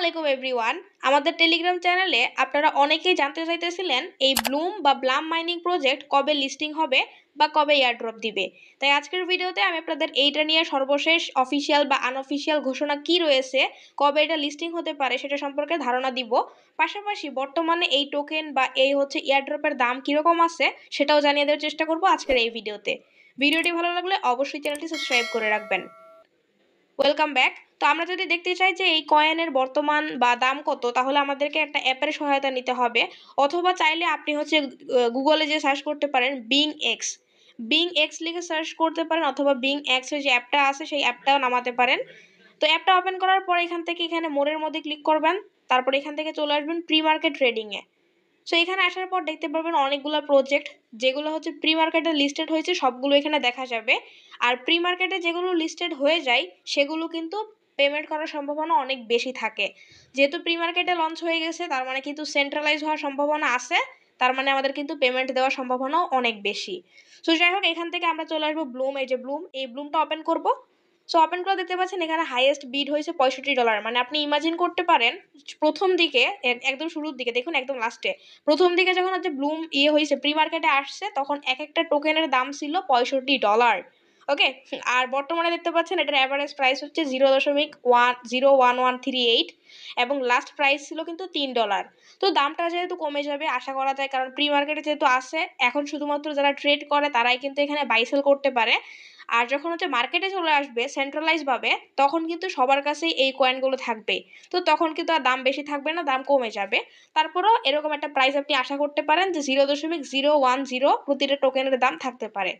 আলাইকুম এভরিওয়ান আমাদের টেলিগ্রাম চ্যানেলে আপনারা অনেকেই জানতে চাইতেছিলেন এই ব্লুম বা ব্লাম মাইনিং প্রজেক্ট কবে লিস্টিং হবে বা কবে এয়ারড্রপ দিবে তাই আজকের ভিডিওতে আমি আপনাদের এইটা নিয়ে সর্বশেষ অফিসিয়াল বা আনঅফিসিয়াল ঘোষণা কি রয়েছে কবে এটা লিস্টিং হতে পারে সেটা সম্পর্কে ধারণা দিব পাশাপাশি বর্তমানে এই টোকেন বা এই হচ্ছে এয়ারড্রপের দাম কীরকম আছে সেটাও জানিয়ে দেওয়ার চেষ্টা করব আজকের এই ভিডিওতে ভিডিওটি ভালো লাগলে অবশ্যই চ্যানেলটি সাবস্ক্রাইব করে রাখবেন ওয়েলকাম ব্যাক তো আমরা যদি দেখতে চাই যে এই কয়েনের বর্তমান বা দাম কত তাহলে আমাদেরকে একটা অ্যাপের সহায়তা নিতে হবে অথবা চাইলে আপনি হচ্ছে গুগলে যে সার্চ করতে পারেন বিং এক্স বিং এক্স লিখে সার্চ করতে পারেন অথবা বিং এক্সের যে অ্যাপটা আছে সেই অ্যাপটাও নামাতে পারেন তো অ্যাপটা ওপেন করার পর এখান থেকে এখানে মোড়ের মধ্যে ক্লিক করবেন তারপর এখান থেকে চলে আসবেন প্রি মার্কেট ট্রেডিংয়ে সো এখানে আসার পর দেখতে পারবেন অনেকগুলো প্রজেক্ট যেগুলো হচ্ছে প্রি মার্কেটে লিস্টেড হয়েছে সবগুলো এখানে দেখা যাবে আর প্রি মার্কেটে যেগুলো লিস্টেড হয়ে যায় সেগুলো কিন্তু পেমেন্ট করার সম্ভাবনা অনেক বেশি থাকে যেহেতু প্রি মার্কেটে লঞ্চ হয়ে গেছে তার মানে কিন্তু সেন্ট্রালাইজ হওয়ার সম্ভাবনা আছে তার মানে আমাদের কিন্তু পেমেন্ট দেওয়ার সম্ভাবনাও অনেক বেশি সো যাই হোক এখান থেকে আমরা চলে আসবো ব্লুম এই যে ব্লুম এই ব্লুমটা ওপেন করব সো ওপেনগুলো দেখতে পাচ্ছেন এখানে হাইয়েস্ট বিড হয়েছে পঁয়ষট্টি ডলার মানে আপনি ইমাজিন করতে পারেন প্রথম দিকে একদম শুরুর দিকে দেখুন একদম লাস্টে প্রথম দিকে যখন হচ্ছে ব্লুম ইয়ে হয়েছে প্রি মার্কেটে আসছে তখন এক একটা টোকেনের দাম ছিল পঁয়ষট্টি ডলার ওকে আর বর্তমানে দেখতে পাচ্ছেন এটার অ্যাভারেজ প্রাইস হচ্ছে জিরো দশমিক one zero one one three eight এবং লাস্ট প্রাইস ছিল কিন্তু তিন ডলার তো দামটা যেহেতু কমে যাবে আশা করা যায় কারণ প্রি মার্কেটে যেহেতু আসে এখন শুধুমাত্র যারা ট্রেড করে তারাই কিন্তু এখানে বাইসেল করতে পারে আর যখন হচ্ছে মার্কেটে চলে আসবে সেন্ট্রালাইজভাবে তখন কিন্তু সবার কাছেই এই কয়েনগুলো থাকবে তো তখন কিন্তু আর দাম বেশি থাকবে না দাম কমে যাবে তারপরেও এরকম একটা প্রাইস আপনি আশা করতে পারেন যে জিরো দশমিক জিরো ওয়ান জিরো প্রতিটা টোকেনের দাম থাকতে পারে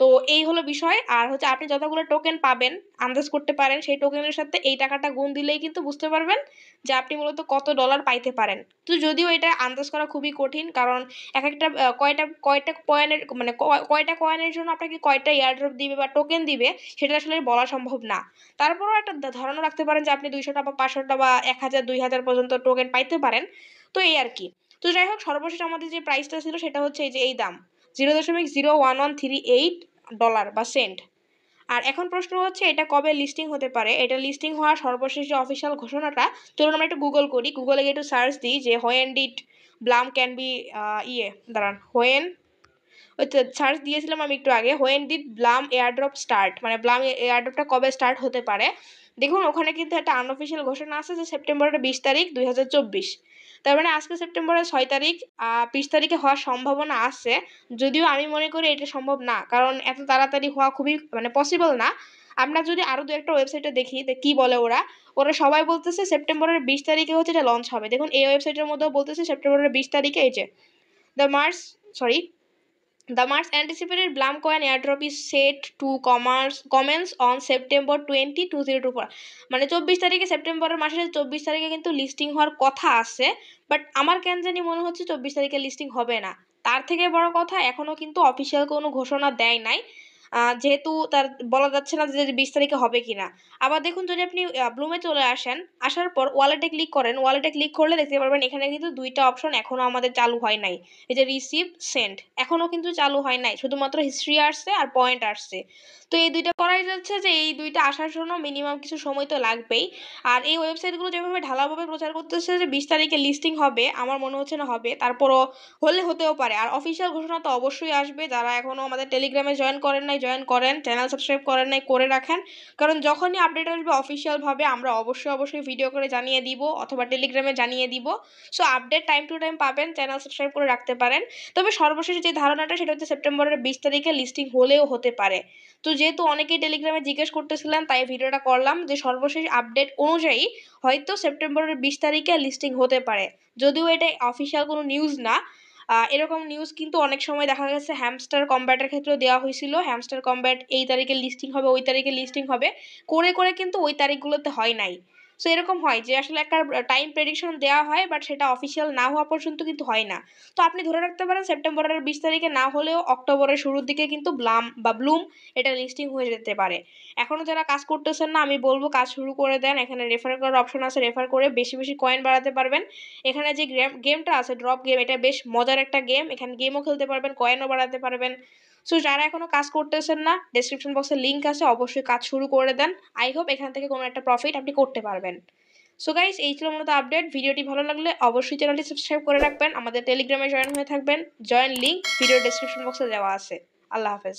তো এই হলো বিষয় আর হচ্ছে আপনি যতগুলো টোকেন পাবেন আন্দাজ করতে পারেন সেই টোকেনের সাথে এই টাকাটা গুণ দিলেই কিন্তু বুঝতে পারবেন যে আপনি মূলত কত ডলার পাইতে পারেন তো যদিও এটা আন্দাজ করা খুবই কঠিন কারণ এক একটা কয়টা কয়টা কয়েনের মানে কয়টা কয়েনের জন্য আপনাকে কয়টা ইয়ারড্রপ দিবে বা টোকেন দিবে সেটা আসলে বলা সম্ভব না তারপরও একটা ধারণা রাখতে পারেন যে আপনি দুইশোটা বা পাঁচশোটা বা এক হাজার দুই হাজার পর্যন্ত টোকেন পাইতে পারেন তো এই আর কি তো যাই হোক সর্বশেষ আমাদের যে প্রাইসটা ছিল সেটা হচ্ছে এই যে এই দাম জিরো দশমিক zero one one three eight dollar বা সেন্ট আর এখন প্রশ্ন হচ্ছে এটা কবে লিস্টিং হতে পারে এটা লিস্টিং হওয়ার সর্বশেষ যে অফিসিয়াল ঘোষণাটা চলুন আমরা একটু গুগল করি গুগলে গিয়ে একটু সার্চ দিই যে when did Blum can be ইয়ে দাঁড়ান হোয়েন সার্চ দিয়েছিলাম আমি একটু আগে when did Blum airdrop start মানে ব্লাম এয়ারড্রপটা কবে স্টার্ট হতে পারে দেখুন ওখানে কিন্তু একটা আনঅফিসিয়াল ঘোষণা আছে যে সেপ্টেম্বরের বিশ তারিখ দুই হাজার চব্বিশ তার মানে আজকে সেপ্টেম্বরের ছয় তারিখ বিশ তারিখে হওয়ার সম্ভাবনা আছে যদিও আমি মনে করি এটা সম্ভব না কারণ এত তাড়াতাড়ি হওয়া খুবই মানে পসিবল না আমরা যদি আরও দু একটা ওয়েবসাইটে দেখি কি বলে ওরা ওরা সবাই বলতেছে সেপ্টেম্বরের বিশ তারিখে হচ্ছে এটা লঞ্চ হবে দেখুন এই ওয়েবসাইটের মধ্যেও বলতেছে সেপ্টেম্বরের বিশ তারিখে এই যে the March sorry The much anticipated set airdrop is set to September commence on September 20, 2024. মানে চব্বিশ তারিখে সেপ্টেম্বরের মাসে চব্বিশ তারিখে কিন্তু লিস্টিং হওয়ার কথা আছে বাট আমার কেন জানি মনে হচ্ছে চব্বিশ তারিখে লিস্টিং হবে না তার থেকে বড় কথা এখনও কিন্তু অফিসিয়াল কোনো ঘোষণা দেয় নাই যেহেতু তার বলা যাচ্ছে না যে বিশ তারিখে হবে কি না আবার দেখুন যদি আপনি ব্লুমে চলে আসেন আসার পর ওয়ালেটে ক্লিক করেন ওয়ালেটে ক্লিক করলে দেখতে পারবেন এখানে কিন্তু দুইটা অপশন এখনও আমাদের চালু হয় নাই এই যে রিসিভ সেন্ড এখনও কিন্তু চালু হয় নাই শুধুমাত্র হিস্ট্রি আসছে আর পয়েন্ট আসছে তো এই দুইটা যাচ্ছে যে এই দুইটা আসার জন্য মিনিমাম কিছু সময় তো লাগবেই আর এই ওয়েবসাইটগুলো যেভাবে ঢালাভাবে প্রচার করতেছে যে বিশ তারিখে লিস্টিং হবে আমার মনে হচ্ছে না হবে তারপরও হলে হতেও পারে আর অফিসিয়াল ঘোষণা তো অবশ্যই আসবে যারা এখনও আমাদের টেলিগ্রামে জয়েন করেন নাই জয়েন করেন চ্যানেল সাবস্ক্রাইব করেন নাই করে রাখেন কারণ যখনই আপডেট আসবে অফিসিয়ালভাবে আমরা অবশ্যই অবশ্যই ভিডিও করে জানিয়ে দিব অথবা টেলিগ্রামে জানিয়ে দিব so update time to time পাবেন চ্যানেল সাবস্ক্রাইব করে রাখতে পারেন তবে সর্বশেষ যে ধারণাটা সেটা হচ্ছে সেপ্টেম্বরের বিশ তারিখে লিস্টিং হলেও হতে পারে তো যেহেতু অনেকেই টেলিগ্রামে জিজ্ঞেস করতেছিলেন তাই ভিডিওটা করলাম যে সর্বশেষ আপডেট অনুযায়ী হয়তো সেপ্টেম্বরের বিশ তারিখে লিস্টিং হতে পারে যদিও এটা অফিসিয়াল কোনো নিউজ না এরকম নিউজ কিন্তু অনেক সময় দেখা গেছে হ্যামস্টার কম্ব্যাটের ক্ষেত্রেও দেওয়া হয়েছিল হ্যামস্টার কম্ব্যাট এই তারিখে লিস্টিং হবে ওই তারিখে লিস্টিং হবে করে করে কিন্তু ওই তারিখগুলোতে হয় নাই সো এরকম হয় যে আসলে একটা টাইম প্রেডিকশন দেওয়া হয় বাট সেটা অফিসিয়াল না হওয়া পর্যন্ত কিন্তু হয় না তো আপনি ধরে রাখতে পারেন সেপ্টেম্বরের বিশ তারিখে না হলেও অক্টোবরের শুরুর দিকে কিন্তু ব্লাম বা ব্লুম এটা লিস্টিং হয়ে যেতে পারে এখনও যারা কাজ করতেছেন না আমি বলবো কাজ শুরু করে দেন এখানে রেফার করার অপশন আছে রেফার করে বেশি বেশি কয়েন বাড়াতে পারবেন এখানে যে গেমটা আছে ড্রপ গেম এটা বেশ মজার একটা গেম এখানে গেমও খেলতে পারবেন কয়েনও বাড়াতে পারবেন সো যারা এখনও কাজ করতেছেন না ডেসক্রিপশন বক্সে লিঙ্ক আছে অবশ্যই কাজ শুরু করে দেন আই হোপ এখান থেকে কোনো একটা প্রফিট আপনি করতে পারবেন পারবেন সো গাইজ এই ছিল মূলত আপডেট ভিডিওটি ভালো লাগলে অবশ্যই চ্যানেলটি সাবস্ক্রাইব করে রাখবেন আমাদের টেলিগ্রামে জয়েন হয়ে থাকবেন জয়েন লিঙ্ক ভিডিও ডিসক্রিপশন বক্সে দেওয়া আছে আল্লাহ হাফেজ